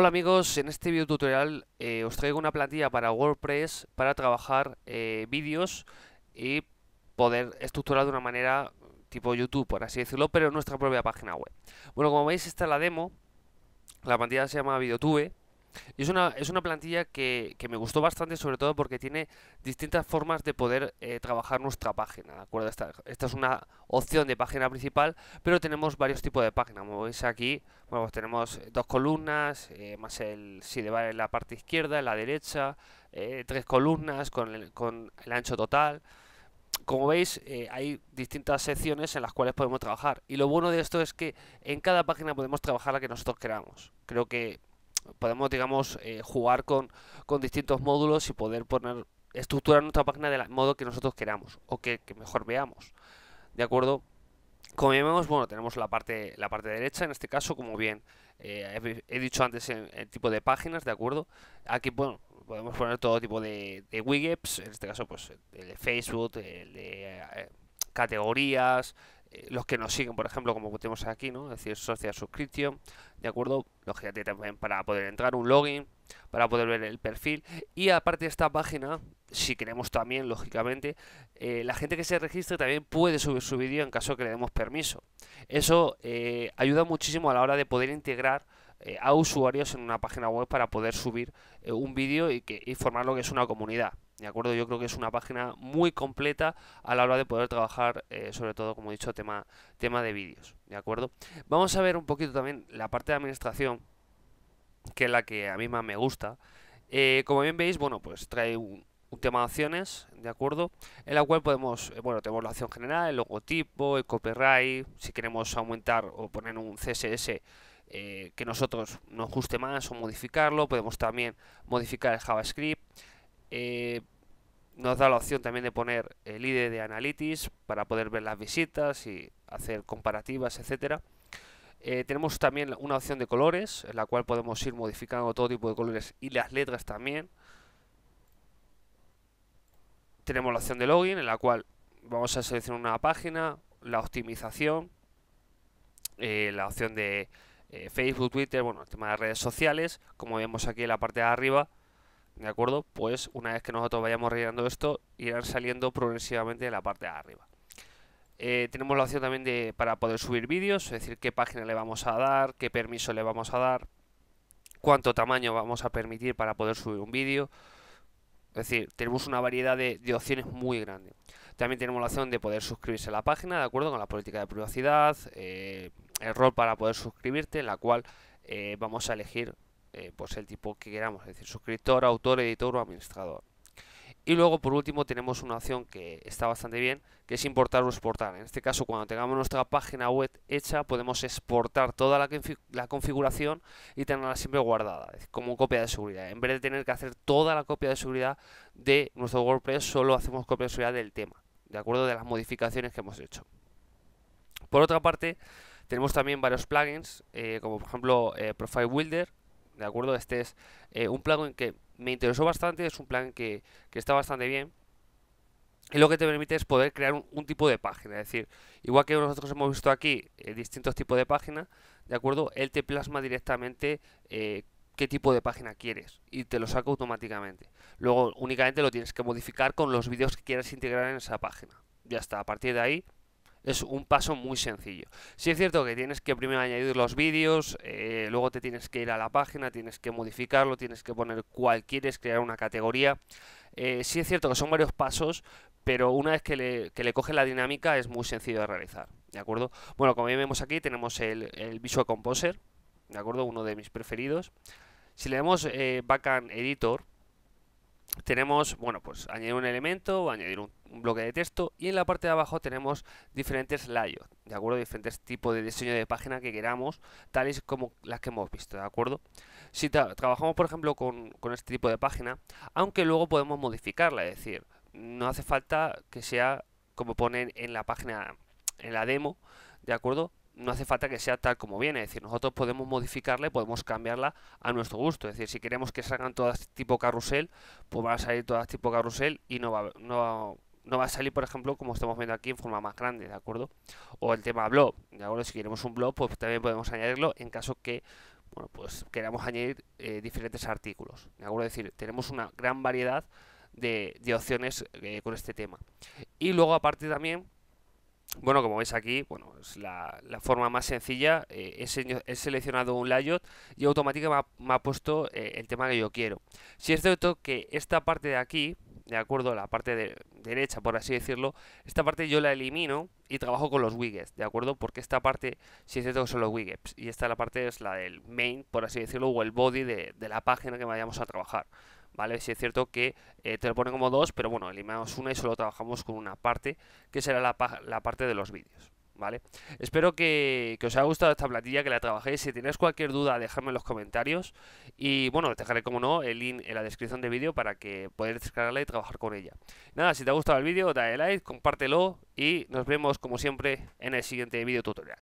Hola amigos, en este video tutorial eh, os traigo una plantilla para WordPress para trabajar eh, vídeos y poder estructurar de una manera tipo YouTube, por así decirlo, pero en nuestra propia página web. Bueno, como veis está la demo, la plantilla se llama VideoTube es una, es una plantilla que, que, me gustó bastante, sobre todo porque tiene distintas formas de poder eh, trabajar nuestra página, ¿de acuerdo? Esta, esta, es una opción de página principal, pero tenemos varios tipos de páginas. Como veis aquí, bueno, pues tenemos eh, dos columnas, eh, más el si en la parte izquierda, en la derecha, tres columnas con el, con el ancho total como veis, hay distintas secciones en las cuales podemos trabajar. Y lo bueno de esto es que en cada página podemos trabajar la que nosotros queramos. Creo que podemos, digamos, eh, jugar con, con distintos módulos y poder poner, estructurar nuestra página del modo que nosotros queramos o que, mejor veamos. ¿De acuerdo? Como vemos, bueno, tenemos la parte, la parte derecha, en este caso, como bien eh, he, dicho antes, el, el, tipo de páginas, ¿de acuerdo? Aquí, bueno, podemos poner todo tipo de, de widgets, en este caso, pues, el de Facebook, el de eh, categorías, eh, los que nos siguen, por ejemplo, como tenemos aquí, ¿no? Es decir, social subscription, ¿de acuerdo? Lógicamente también para poder entrar, un login, para poder ver el perfil. Y aparte de esta página, si queremos también, lógicamente, eh, la gente que se registre también puede subir su vídeo en caso que le demos permiso. Eso eh, ayuda muchísimo a la hora de poder integrar a usuarios en una página web para poder subir un vídeo y, que, y formar lo que es una comunidad. ¿De acuerdo? Yo creo que es una página muy completa a la hora de poder trabajar, eh, sobre todo, como he dicho, tema, tema de vídeos. ¿De acuerdo? Vamos a ver un poquito también la parte de administración, que es la que a mí más me gusta. Eh, como bien veis, bueno, pues trae un, tema de opciones, ¿de acuerdo? En la cual podemos, eh, bueno, tenemos la opción general, el logotipo, el copyright, si queremos aumentar o poner un CSS eh, que nosotros nos guste más o modificarlo, podemos también modificar el JavaScript. Eh, nos da la opción también de poner el ID de Analytics para poder ver las visitas y hacer comparativas, etcétera. Eh, tenemos también una opción de colores, en la cual podemos ir modificando todo tipo de colores y las letras también. Tenemos la opción de login, en la cual vamos a seleccionar una página, la optimización, eh, la opción de Facebook, Twitter, bueno, el tema de redes sociales, como vemos aquí en la parte de arriba, ¿de acuerdo? Pues una vez que nosotros vayamos rellenando esto, irán saliendo progresivamente de la parte de arriba. Eh, tenemos la opción también para poder subir vídeos, es decir, qué página le vamos a dar, qué permiso le vamos a dar, cuánto tamaño vamos a permitir para poder subir un vídeo. Es decir, tenemos una variedad de, opciones muy grande. También tenemos la opción de poder suscribirse a la página, de acuerdo con la política de privacidad, eh, el rol para poder suscribirte, en la cual eh, vamos a elegir eh, pues el tipo que queramos, es decir, suscriptor, autor, editor o administrador. Y luego por último tenemos una opción que está bastante bien, que es importar o exportar. En este caso cuando tengamos nuestra página web hecha podemos exportar toda la, configuración y tenerla siempre guardada como copia de seguridad. En vez de tener que hacer toda la copia de seguridad de nuestro WordPress, solo hacemos copia de seguridad del tema, de acuerdo de las modificaciones que hemos hecho. Por otra parte, tenemos también varios plugins, eh, como por ejemplo eh, Profile Builder, ¿de acuerdo? Este es eh, un plugin que me interesó bastante, es un plugin que, está bastante bien. Y lo que te permite es poder crear un, tipo de página. Es decir, igual que nosotros hemos visto aquí eh, distintos tipos de página, ¿de acuerdo? Él te plasma directamente eh, qué tipo de página quieres y te lo saca automáticamente. Luego únicamente lo tienes que modificar con los vídeos que quieras integrar en esa página. Ya está, a partir de ahí es un paso muy sencillo. Si es cierto que tienes que primero añadir los vídeos, eh, luego te tienes que ir a la página, tienes que modificarlo, tienes que poner cuál quieres, crear una categoría. Si eh, sí es cierto que son varios pasos, pero una vez que le, coge la dinámica es muy sencillo de realizar. ¿De acuerdo? Bueno, como vemos aquí, tenemos el, Visual Composer, ¿de acuerdo? Uno de mis preferidos. Si le damos eh, Backend Editor, tenemos, bueno, pues añadir un elemento, o añadir un un bloque de texto y en la parte de abajo tenemos diferentes layouts, ¿de acuerdo? Diferentes tipos de diseño de página que queramos, tales como las que hemos visto, ¿de acuerdo? Si trabajamos, por ejemplo, con, este tipo de página, aunque luego podemos modificarla, es decir, no hace falta que sea como ponen en la página, en la demo, ¿de acuerdo? no hace falta que sea tal como viene, es decir, nosotros podemos modificarla y podemos cambiarla a nuestro gusto, es decir, si queremos que salgan todas tipo carrusel, pues van a salir todas tipo carrusel y no va, no, no va a salir, por ejemplo, como estamos viendo aquí en forma más grande, ¿de acuerdo? O el tema blog, ¿de acuerdo? Si queremos un blog, pues también podemos añadirlo en caso que, bueno, pues queramos añadir eh, diferentes artículos, ¿de acuerdo? Es decir, tenemos una gran variedad de, opciones eh, con este tema. Y luego, aparte también, bueno, como veis aquí, bueno, es la, forma más sencilla, eh, he, seleccionado un layout y automáticamente me ha, me ha puesto el tema que yo quiero. Si es cierto que esta parte de aquí, ¿de acuerdo? La parte de derecha, por así decirlo, esta parte yo la elimino y trabajo con los widgets, ¿de acuerdo? Porque esta parte, si es cierto que son los widgets, y esta la parte es la del main, por así decirlo, o el body de, la página que vayamos a trabajar, ¿vale? Si es cierto que eh, te lo pone como dos, pero bueno, eliminamos una y solo trabajamos con una parte, que será la parte de los vídeos. ¿vale? Espero que, os haya gustado esta plantilla, que la trabajéis. Si tenéis cualquier duda, dejadme en los comentarios. Y bueno, dejaré, como no, el link en la descripción del vídeo para que podáis descargarla y trabajar con ella. Nada, si te ha gustado el vídeo, dale like, compártelo y nos vemos, como siempre, en el siguiente vídeo tutorial.